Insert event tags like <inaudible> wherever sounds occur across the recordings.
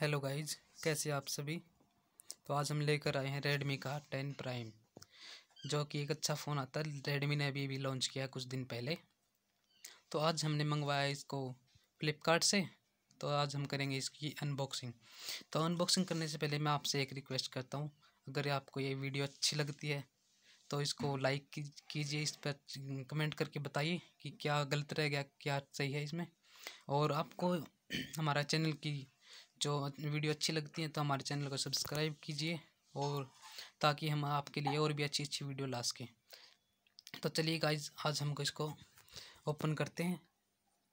hello guys कैसे आप सभी तो आज हम लेकर आए हैं रेडमी का टेन प्राइम जो कि एक अच्छा फ़ोन आता है रेडमी ने अभी भी लॉन्च किया कुछ दिन पहले तो आज हमने मंगवाया इसको फ्लिपकार्ट से तो आज हम करेंगे इसकी अनबॉक्सिंग तो अनबॉक्सिंग करने से पहले मैं आपसे एक रिक्वेस्ट करता हूँ अगर आपको ये वीडियो अच्छी लगती है तो इसको लाइक कीजिए इस पर कमेंट करके बताइए कि क्या गलत रह गया क्या सही है इसमें और आपको <clears throat> हमारा चैनल की जो वीडियो अच्छी लगती हैं तो हमारे चैनल को सब्सक्राइब कीजिए और ताकि हम आपके लिए और भी अच्छी अच्छी वीडियो ला सकें तो चलिए गाइज आज हम इसको ओपन करते हैं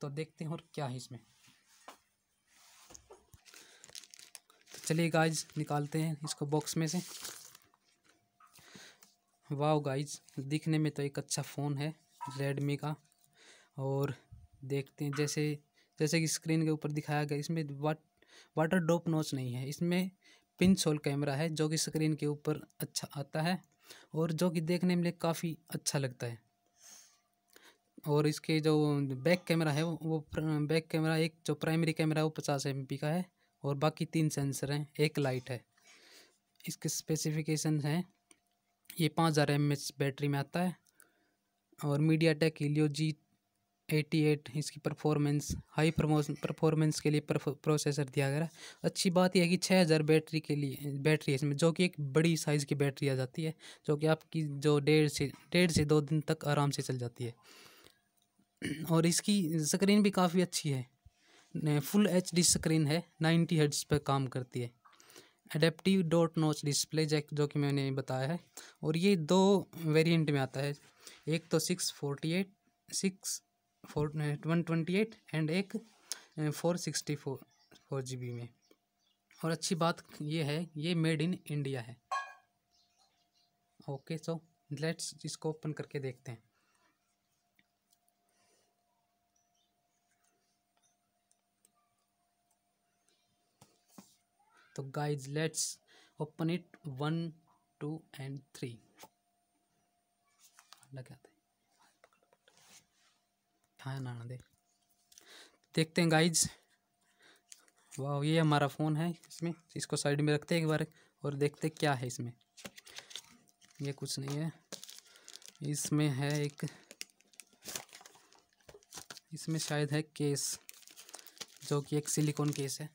तो देखते हैं और क्या है इसमें तो चलिए गाइज निकालते हैं इसको बॉक्स में से वाह गाइज दिखने में तो एक अच्छा फ़ोन है रेडमी का और देखते हैं जैसे जैसे कि स्क्रीन के ऊपर दिखाया गया इसमें वाट वाटर डोप नोच नहीं है इसमें पिन होल कैमरा है जो कि स्क्रीन के ऊपर अच्छा आता है और जो कि देखने में काफ़ी अच्छा लगता है और इसके जो बैक कैमरा है वो बैक कैमरा एक जो प्राइमरी कैमरा है वो पचास एम का है और बाकी तीन सेंसर हैं एक लाइट है इसके स्पेसिफिकेशन हैं ये पाँच हज़ार एम बैटरी में आता है और MediaTek Helio G eighty eight इसकी परफॉर्मेंस हाई परफॉर्मेंस के लिए प्रोसेसर दिया गया है अच्छी बात यह है कि छः हज़ार बैटरी के लिए बैटरी है इसमें जो कि एक बड़ी साइज़ की बैटरी आ जाती है जो कि आपकी जो डेढ़ से डेढ़ से दो दिन तक आराम से चल जाती है और इसकी स्क्रीन भी काफ़ी अच्छी है फुल एच डी स्क्रीन है नाइन्टी हर्ट्स पर काम करती है adaptive dot notch display jack जो कि मैंने बताया है और ये दो वेरिएंट में आता है एक तो six forty eight six four one twenty eight and एक four sixty four four G B में और अच्छी बात ये है ये मेड इन इंडिया है ओके सो लेट्स इसको ओपन करके देखते हैं तो guys let's open it one two and three हैं हाँ है नाना दे देखते हैं गाइज वाह ये हमारा फ़ोन है इसमें इसको साइड में रखते हैं एक बार और देखते क्या है इसमें ये कुछ नहीं है इसमें है एक इसमें शायद है केस जो कि एक सिलिकॉन केस है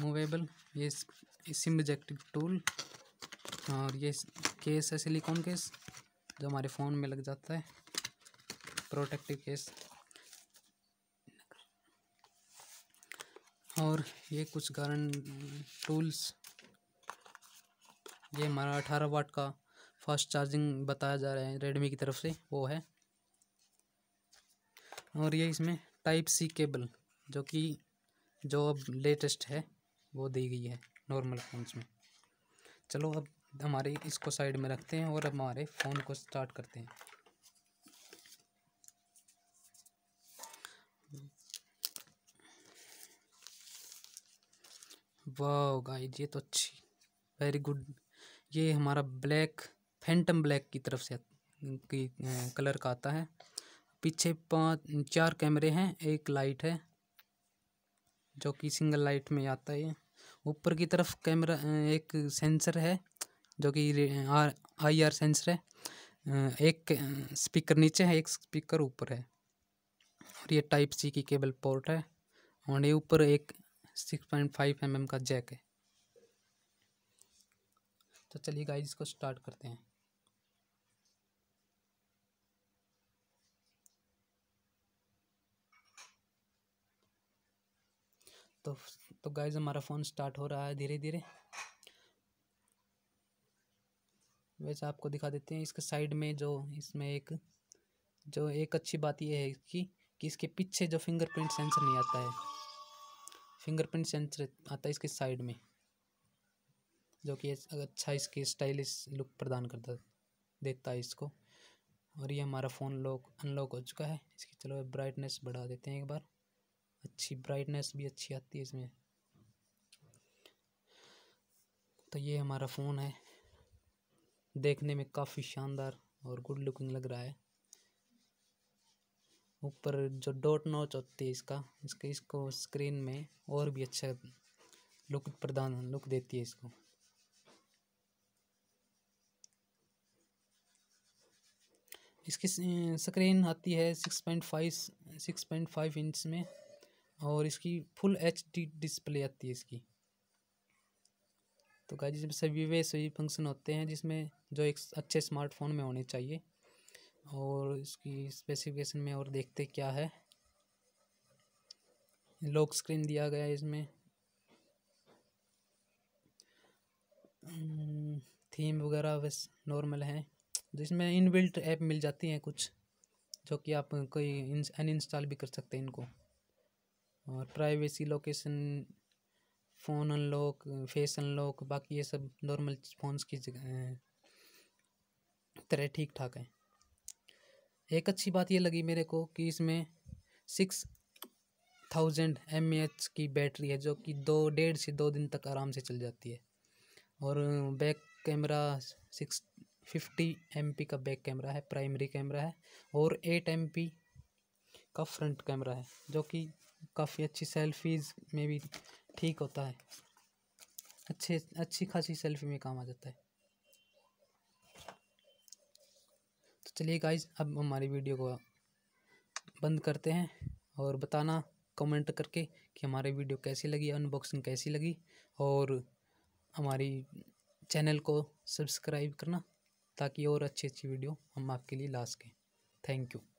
मूवेबल ये सिम इजेक्टिव टूल और ये केस है सिलिकॉन केस जो हमारे फ़ोन में लग जाता है प्रोटेक्टिव केस और ये कुछ कारण टूल्स ये हमारा अठारह वाट का फास्ट चार्जिंग बताया जा रहा है रेडमी की तरफ से वो है और ये इसमें टाइप सी केबल जो कि जो अब लेटेस्ट है वो दी गई है नॉर्मल फ़ोन्स में चलो अब हमारे इसको साइड में रखते हैं और हमारे फ़ोन को स्टार्ट करते हैं वाह गाइस ये तो अच्छी वेरी गुड ये हमारा ब्लैक फैंटम ब्लैक की तरफ से की कलर का आता है पीछे पाँच चार कैमरे हैं एक लाइट है जो कि सिंगल लाइट में आता है ऊपर की तरफ कैमरा एक सेंसर है जो कि आई आर सेंसर है एक स्पीकर नीचे है एक स्पीकर ऊपर है और ये टाइप सी की केबल पोर्ट है और ये ऊपर एक six point five M M का जैक है तो चलिए गाइस इसको स्टार्ट करते हैं तो तो गाइज हमारा फ़ोन स्टार्ट हो रहा है धीरे धीरे वैसे आपको दिखा देते हैं इसके साइड में जो इसमें एक जो एक अच्छी बात यह है कि कि इसके पीछे जो फिंगरप्रिंट सेंसर नहीं आता है फिंगरप्रिंट सेंसर आता है इसके साइड में जो कि अच्छा इसके स्टाइलिश लुक प्रदान करता देता है इसको और ये हमारा फ़ोन लॉक अनलॉक हो चुका है इसकी चलो ब्राइटनेस बढ़ा देते हैं एक बार अच्छी ब्राइटनेस भी अच्छी आती है इसमें तो ये हमारा फ़ोन है देखने में काफ़ी शानदार और गुड लुकिंग लग रहा है ऊपर जो डॉट नोच होती है इसका इसके इसको स्क्रीन में और भी अच्छा लुक प्रदान लुक देती है इसको इसकी स्क्रीन आती है six point five six point five inch में और इसकी फुल एच डी डिस्प्ले आती है इसकी तो गाइज इसमें सभी वे सभी फंक्शन होते हैं जिसमें जो एक अच्छे स्मार्टफोन में होने चाहिए और इसकी स्पेसिफिकेशन में और देखते क्या है लॉक स्क्रीन दिया गया है इसमें थीम हम्म, वगैरह बस नॉर्मल हैं जिसमें इनबिल्ट ऐप मिल जाती हैं कुछ जो कि आप कोई अन इंस्टॉल भी कर सकते हैं इनको और privacy location phone unlock face unlock बाकी ये सब नॉर्मल फ़ोन्स की तरह ठीक ठाक है एक अच्छी बात ये लगी मेरे को कि इसमें सिक्स थाउजेंड एम एच की बैटरी है जो कि दो डेढ़ से दो दिन तक आराम से चल जाती है और back camera six fifty M P का बैक कैमरा है प्राइमरी कैमरा है और एट एम पी का फ्रंट कैमरा है जो कि काफ़ी अच्छी सेल्फीज़ में भी ठीक होता है अच्छे अच्छी खासी सेल्फी में काम आ जाता है तो चलिए गाइज अब हमारी वीडियो को बंद करते हैं और बताना कमेंट करके कि हमारी वीडियो कैसी लगी अनबॉक्सिंग कैसी लगी और हमारी चैनल को सब्सक्राइब करना ताकि और अच्छी अच्छी वीडियो हम आपके लिए ला सकें थैंक यू